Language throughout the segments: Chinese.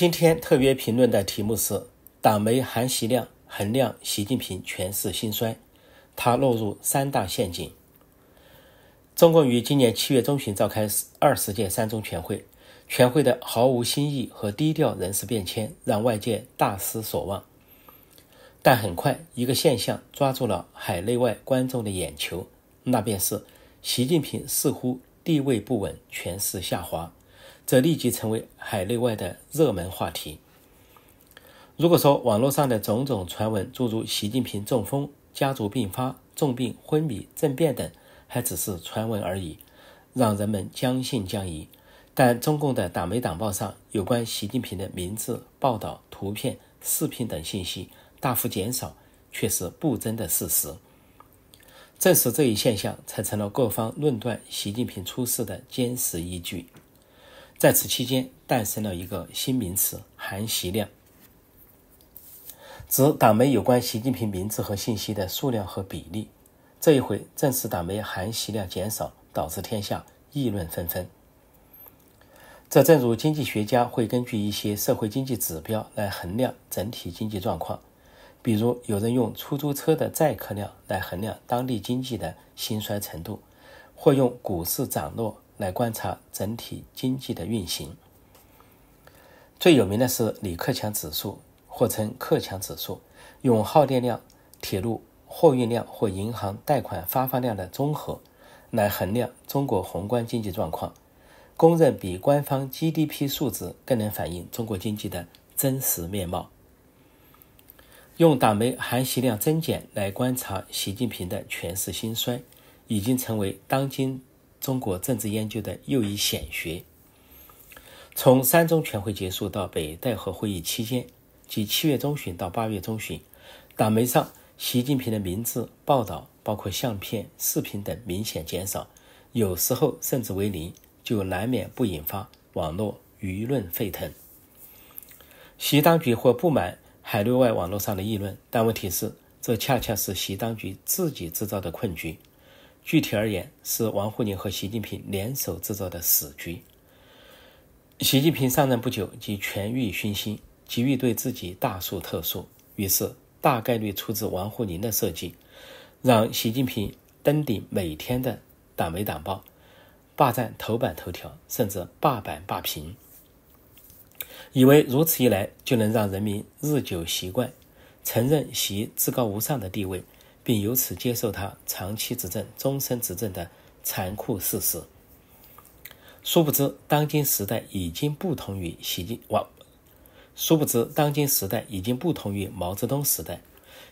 今天特别评论的题目是：党媒含习量衡量习近平权势兴衰，他落入三大陷阱。中共于今年七月中旬召开二十届三中全会，全会的毫无新意和低调人事变迁让外界大失所望。但很快，一个现象抓住了海内外观众的眼球，那便是习近平似乎地位不稳，权势下滑。则立即成为海内外的热门话题。如果说网络上的种种传闻，诸如习近平中风、家族病发、重病昏迷、政变等，还只是传闻而已，让人们将信将疑；但中共的党媒党报上有关习近平的名字、报道、图片、视频等信息大幅减少，却是不争的事实。证实这一现象，才成了各方论断习近平出事的坚实依据。在此期间，诞生了一个新名词“含席量”，指党媒有关习近平名字和信息的数量和比例。这一回，正是党媒含席量减少，导致天下议论纷纷。这正如经济学家会根据一些社会经济指标来衡量整体经济状况，比如有人用出租车的载客量来衡量当地经济的兴衰程度，或用股市涨落。来观察整体经济的运行，最有名的是李克强指数，或称克强指数，用耗电量、铁路货运量或银行贷款发放量的综合来衡量中国宏观经济状况，公认比官方 GDP 数值更能反映中国经济的真实面貌。用党媒含息量增减来观察习近平的权势兴衰，已经成为当今。中国政治研究的又一显学。从三中全会结束到北戴河会议期间，即七月中旬到八月中旬，党媒上习近平的名字报道，包括相片、视频等明显减少，有时候甚至为零，就难免不引发网络舆论沸腾。习当局或不满海内外网络上的议论，但问题是，这恰恰是习当局自己制造的困局。具体而言，是王沪宁和习近平联手制造的死局。习近平上任不久即权欲熏心，急于对自己大书特书，于是大概率出自王沪宁的设计，让习近平登顶每天的党媒党报，霸占头版头条，甚至霸版霸屏，以为如此一来就能让人民日久习惯，承认其至高无上的地位。并由此接受他长期执政、终身执政的残酷事实。殊不知，当今时代已经不同于习近王。殊不知，当今时代已经不同于毛泽东时代。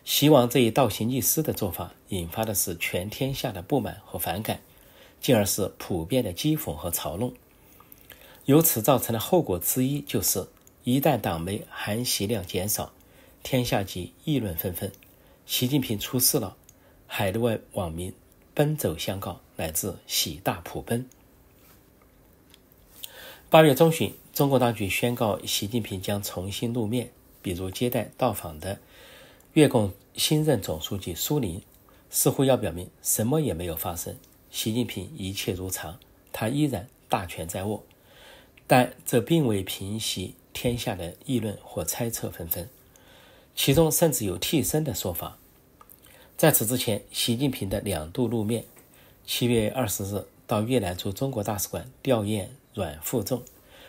习王这一倒行逆施的做法，引发的是全天下的不满和反感，进而是普遍的讥讽和嘲弄。由此造成的后果之一，就是一旦党媒含习量减少，天下即议论纷纷。习近平出事了，海内外网民奔走相告，乃至喜大普奔。八月中旬，中国当局宣告习近平将重新露面，比如接待到访的越共新任总书记苏林，似乎要表明什么也没有发生，习近平一切如常，他依然大权在握。但这并未平息天下的议论或猜测纷纷。其中甚至有替身的说法。在此之前，习近平的两度露面：七月二十日到越南驻中国大使馆吊唁阮富仲，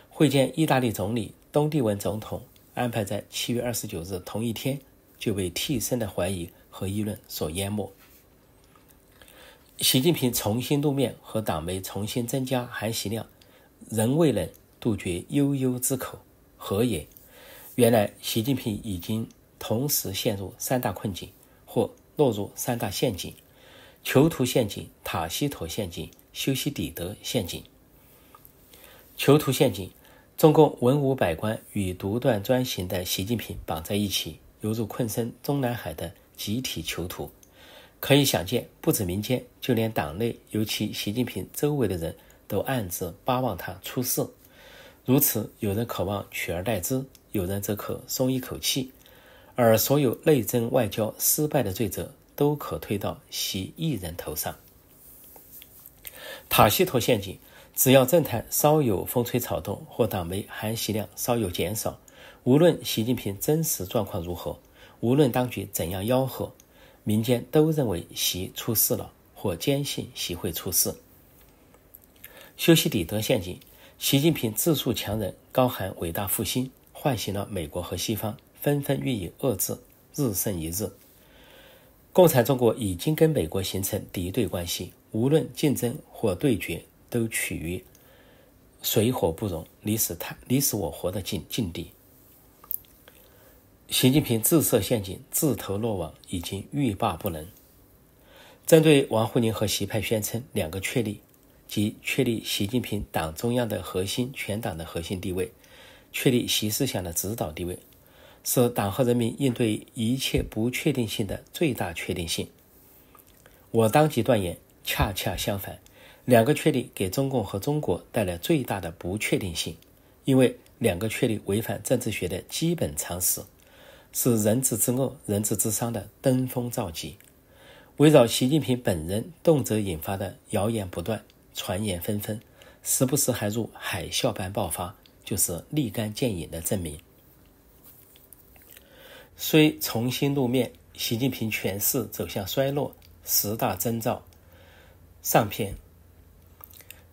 会见意大利总理东帝汶总统，安排在七月二十九日同一天，就被替身的怀疑和议论所淹没。习近平重新露面和党媒重新增加含习量，仍未能杜绝悠悠之口，何也？原来，习近平已经。同时陷入三大困境，或落入三大陷阱：囚徒陷阱、塔西佗陷阱、修昔底德陷阱。囚徒陷阱，中共文武百官与独断专行的习近平绑在一起，犹如困身中南海的集体囚徒。可以想见，不止民间，就连党内，尤其习近平周围的人都暗自巴望他出事。如此，有人渴望取而代之，有人则可松一口气。而所有内政外交失败的罪责都可推到习一人头上。塔西佗陷阱：只要政坛稍有风吹草动，或党媒含习量稍有减少，无论习近平真实状况如何，无论当局怎样吆喝，民间都认为习出事了，或坚信习会出事。修昔底德陷阱：习近平自述强人，高喊伟大复兴，唤醒了美国和西方。纷纷予以遏制，日甚一日。共产中国已经跟美国形成敌对关系，无论竞争或对决，都处于水火不容、你死他、你死我活的境境地。习近平自设陷阱，自投罗网，已经欲罢不能。针对王沪宁和习派宣称“两个确立”，即确立习近平党中央的核心、全党的核心地位，确立习思想的指导地位。是党和人民应对一切不确定性的最大确定性。我当即断言，恰恰相反，两个确立给中共和中国带来最大的不确定性，因为两个确立违反政治学的基本常识，是人治之恶、人治之伤的登峰造极。围绕习近平本人动辄引发的谣言不断、传言纷纷，时不时还如海啸般爆发，就是立竿见影的证明。虽重新露面，习近平权势走向衰落十大征兆上篇。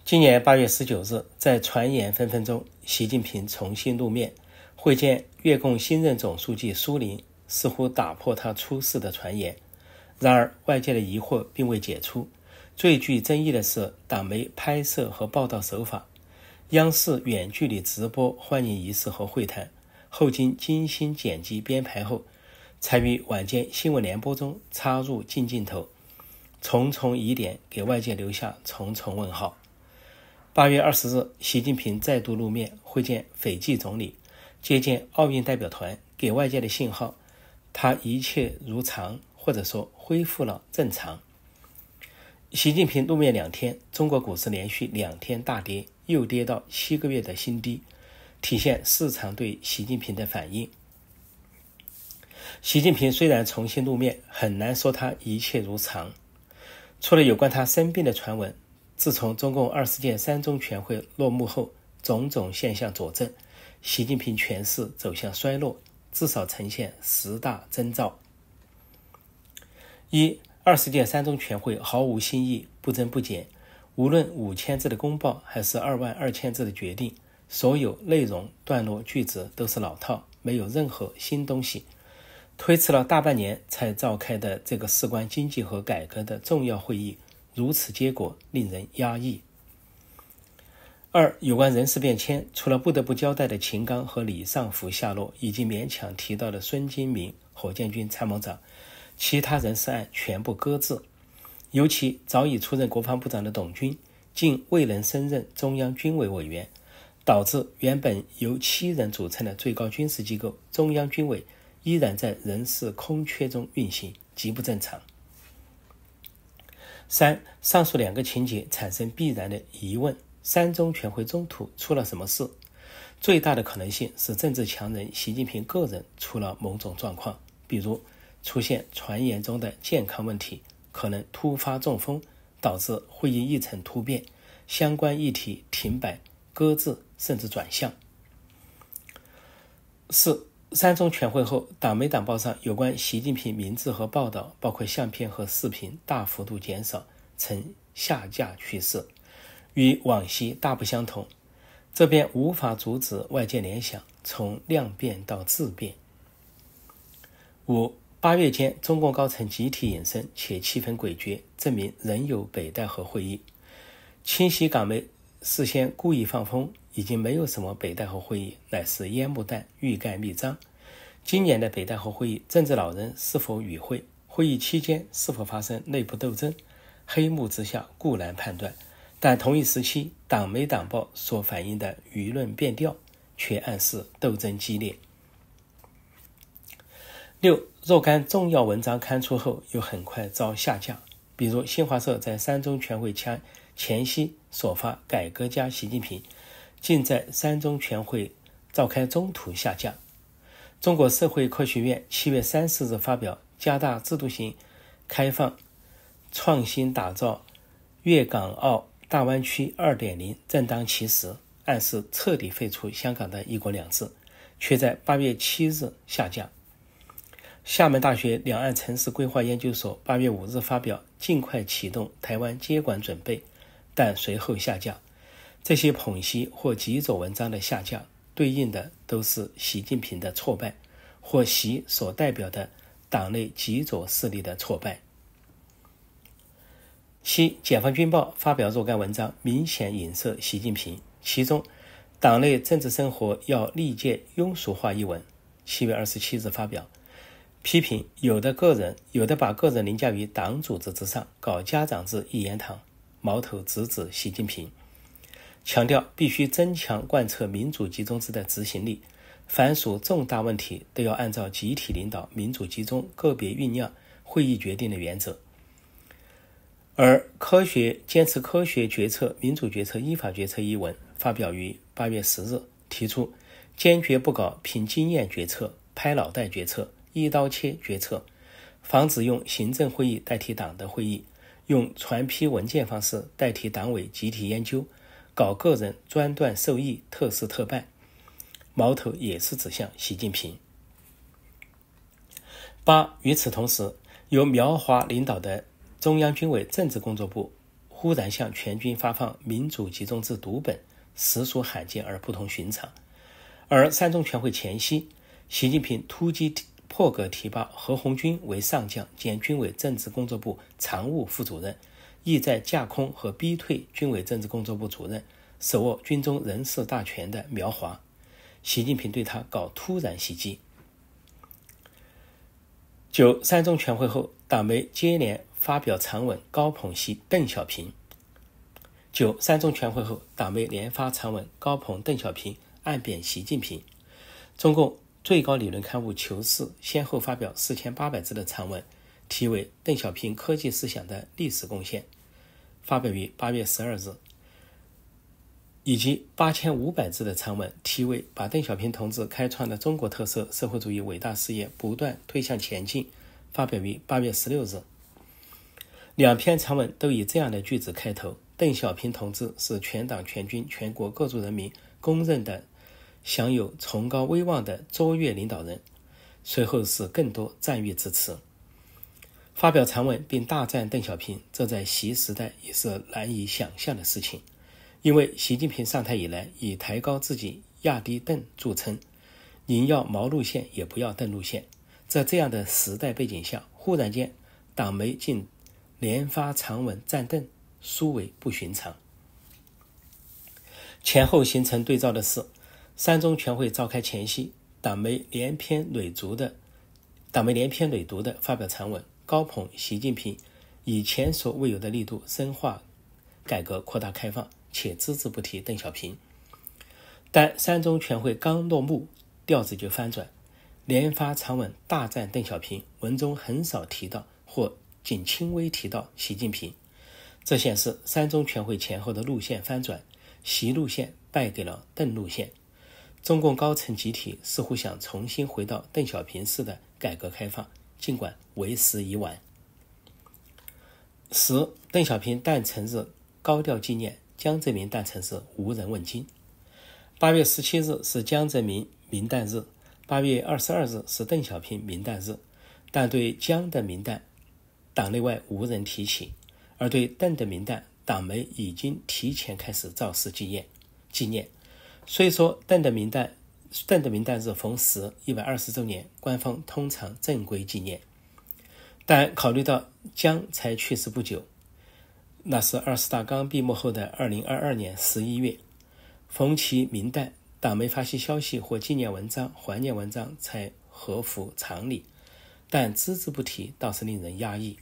今年八月十九日，在传言纷纷中，习近平重新露面，会见越共新任总书记苏林，似乎打破他出事的传言。然而，外界的疑惑并未解除。最具争议的是党媒拍摄和报道手法，央视远距离直播欢迎仪式和会谈。后经精心剪辑编排后，才于晚间新闻联播中插入近镜头，重重疑点给外界留下重重问号。八月二十日，习近平再度露面会见斐济总理，接见奥运代表团，给外界的信号，他一切如常，或者说恢复了正常。习近平露面两天，中国股市连续两天大跌，又跌到七个月的新低。体现市场对习近平的反应。习近平虽然重新露面，很难说他一切如常。除了有关他生病的传闻，自从中共二十届三中全会落幕后，种种现象佐证习近平权势走向衰落，至少呈现十大征兆：一、二十届三中全会毫无新意，不增不减，无论五千字的公报还是二万二千字的决定。所有内容、段落、句子都是老套，没有任何新东西。推迟了大半年才召开的这个事关经济和改革的重要会议，如此结果令人压抑。二、有关人事变迁，除了不得不交代的秦刚和李尚福下落，以及勉强提到的孙金明（火箭军参谋长），其他人事案全部搁置。尤其早已出任国防部长的董军，竟未能升任中央军委委员。导致原本由七人组成的最高军事机构中央军委依然在人事空缺中运行，极不正常。三，上述两个情节产生必然的疑问：三中全会中途出了什么事？最大的可能性是政治强人习近平个人出了某种状况，比如出现传言中的健康问题，可能突发中风，导致会议议程突变，相关议题停摆。搁置甚至转向。四三中全会后，党媒党报上有关习近平名字和报道，包括相片和视频，大幅度减少，呈下架趋势，与往昔大不相同。这便无法阻止外界联想从量变到质变。五八月间，中共高层集体隐身且气氛诡谲，证明仍有北戴河会议。清晰港媒。事先故意放风，已经没有什么北戴河会议，乃是烟幕弹，欲盖弥彰。今年的北戴河会议，政治老人是否与会？会议期间是否发生内部斗争？黑幕之下固然判断，但同一时期党媒党报所反映的舆论变调，却暗示斗争激烈。六，若干重要文章刊出后，又很快遭下架，比如新华社在三中全会前。前夕所发改革家习近平，竟在三中全会召开中途下架。中国社会科学院七月三十日发表，加大制度型开放创新，打造粤港澳大湾区二点零正当其时，暗示彻底废除香港的一国两制，却在八月七日下降。厦门大学两岸城市规划研究所八月五日发表，尽快启动台湾接管准备。但随后下降，这些捧席或极左文章的下降，对应的都是习近平的挫败，或习所代表的党内极左势力的挫败。七，《解放军报》发表若干文章，明显影射习近平。其中，《党内政治生活要历届庸俗化》一文，七月二十七日发表，批评有的个人，有的把个人凌驾于党组织之上，搞家长制一言堂。矛头直指习近平，强调必须增强贯彻民主集中制的执行力，凡属重大问题都要按照集体领导、民主集中、个别酝酿、会议决定的原则。而科学坚持科学决策、民主决策、依法决策一文发表于八月十日，提出坚决不搞凭经验决策、拍脑袋决策、一刀切决策，防止用行政会议代替党的会议。用传批文件方式代替党委集体研究，搞个人专断、受益特事特办，矛头也是指向习近平。八与此同时，由苗华领导的中央军委政治工作部忽然向全军发放民主集中制读本，实属罕见而不同寻常。而三中全会前夕，习近平突击。破格提拔何红军为上将兼军委政治工作部常务副主任，意在架空和逼退军委政治工作部主任、手握军中人事大权的苗华。习近平对他搞突然袭击。九三中全会后，党媒接连发表长文高捧习邓小平。九三中全会后，党媒连发长文高捧邓小平，暗贬习近平。中共。最高理论刊物《求是》先后发表四千八百字的长文，题为《邓小平科技思想的历史贡献》，发表于八月十二日；以及八千五百字的长文，题为《把邓小平同志开创的中国特色社会主义伟大事业不断推向前进》，发表于八月十六日。两篇长文都以这样的句子开头：“邓小平同志是全党全军全国各族人民公认的。”享有崇高威望的卓越领导人，随后是更多赞誉之词。发表长文并大赞邓小平，这在习时代也是难以想象的事情，因为习近平上台以来以抬高自己、压低邓著称，宁要毛路线也不要邓路线。在这样的时代背景下，忽然间党媒竟连发长文赞邓，殊为不寻常。前后形成对照的是。三中全会召开前夕，党媒连篇累牍的，党媒连篇累牍的发表长文，高捧习近平，以前所未有的力度深化改革、扩大开放，且只字不提邓小平。但三中全会刚落幕，调子就翻转，连发长文大赞邓小平，文中很少提到或仅轻微提到习近平。这显示三中全会前后的路线翻转，习路线败给了邓路线。中共高层集体似乎想重新回到邓小平式的改革开放，尽管为时已晚。十，邓小平诞辰日高调纪念，江泽民诞辰日无人问津。八月十七日是江泽民名诞日，八月二十二日是邓小平名诞日，但对江的名诞，党内外无人提起；而对邓的名诞，党媒已经提前开始造势纪念，纪念。虽说邓的名单，邓的名单是逢十一百二十周年，官方通常正规纪念。但考虑到江才去世不久，那是二十大刚闭幕后的二零二二年十一月，逢其明代，党媒发些消息或纪念文章、怀念文章，才合乎常理。但只字不提，倒是令人压抑。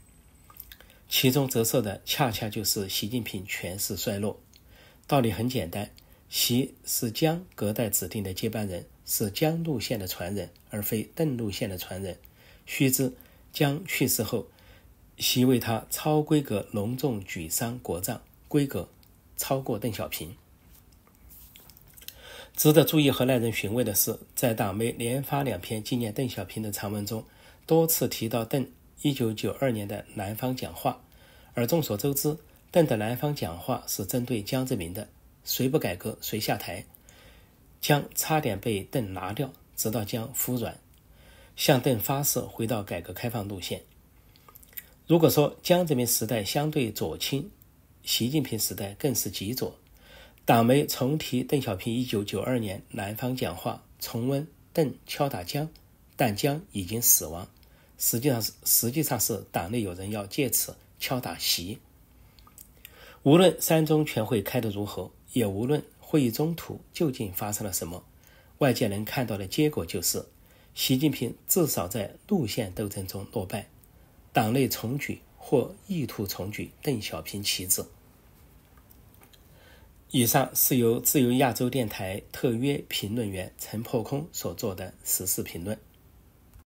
其中折射的，恰恰就是习近平权势衰落。道理很简单。习是江隔代指定的接班人，是江路线的传人，而非邓路线的传人。须知江去世后，习为他超规格隆重举丧国葬，规格超过邓小平。值得注意和耐人寻味的是，在党媒连发两篇纪念邓小平的长文中，多次提到邓一九九二年的南方讲话，而众所周知，邓的南方讲话是针对江泽民的。谁不改革，谁下台。姜差点被邓拿掉，直到姜服软，向邓发誓回到改革开放路线。如果说江泽民时代相对左倾，习近平时代更是极左。党媒重提邓小平一九九二年南方讲话，重温邓敲打江，但江已经死亡。实际上，是实际上是党内有人要借此敲打习。无论三中全会开得如何。也无论会议中途究竟发生了什么，外界能看到的结果就是，习近平至少在路线斗争中落败，党内重举或意图重举邓小平旗帜。以上是由自由亚洲电台特约评论员陈破空所做的时事评论。